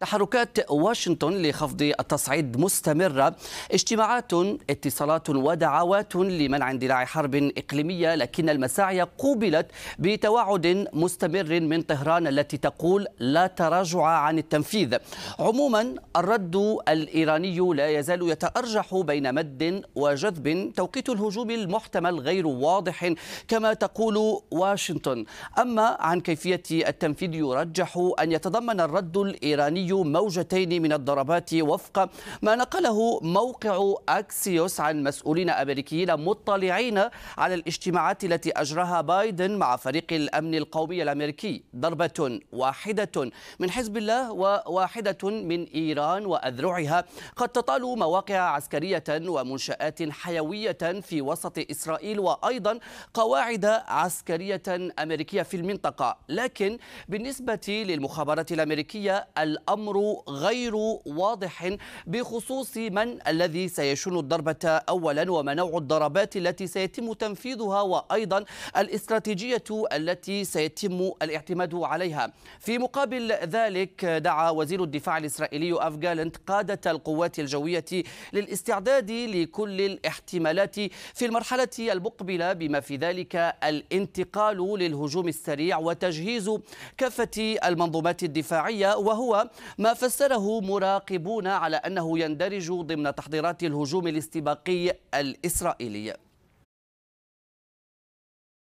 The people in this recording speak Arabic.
تحركات واشنطن لخفض التصعيد مستمرة اجتماعات اتصالات ودعوات لمنع اندلاع حرب إقليمية لكن المساعي قوبلت بتوعد مستمر من طهران التي تقول لا تراجع عن التنفيذ عموما الرد الإيراني لا يزال يتأرجح بين مد وجذب توقيت الهجوم المحتمل غير واضح كما تقول واشنطن أما عن كيفية التنفيذ يرجح أن يتضمن الرد الإيراني موجتين من الضربات وفق ما نقله موقع أكسيوس عن مسؤولين أمريكيين مطلعين على الاجتماعات التي أجراها بايدن مع فريق الأمن القومي الأمريكي ضربة واحدة من حزب الله وواحدة من إيران وأذرعها قد تطال مواقع عسكرية ومنشآت حيوية في وسط إسرائيل وأيضا قواعد عسكرية أمريكية في المنطقة لكن بالنسبة للمخابرات الأمريكية الأمر الأمر غير واضح بخصوص من الذي سيشن الضربة أولا وما نوع الضربات التي سيتم تنفيذها وأيضا الاستراتيجية التي سيتم الاعتماد عليها في مقابل ذلك دعا وزير الدفاع الإسرائيلي أف جالنت قادة القوات الجوية للاستعداد لكل الاحتمالات في المرحلة المقبلة بما في ذلك الانتقال للهجوم السريع وتجهيز كافة المنظومات الدفاعية وهو ما فسره مراقبون على أنه يندرج ضمن تحضيرات الهجوم الاستباقي الإسرائيلي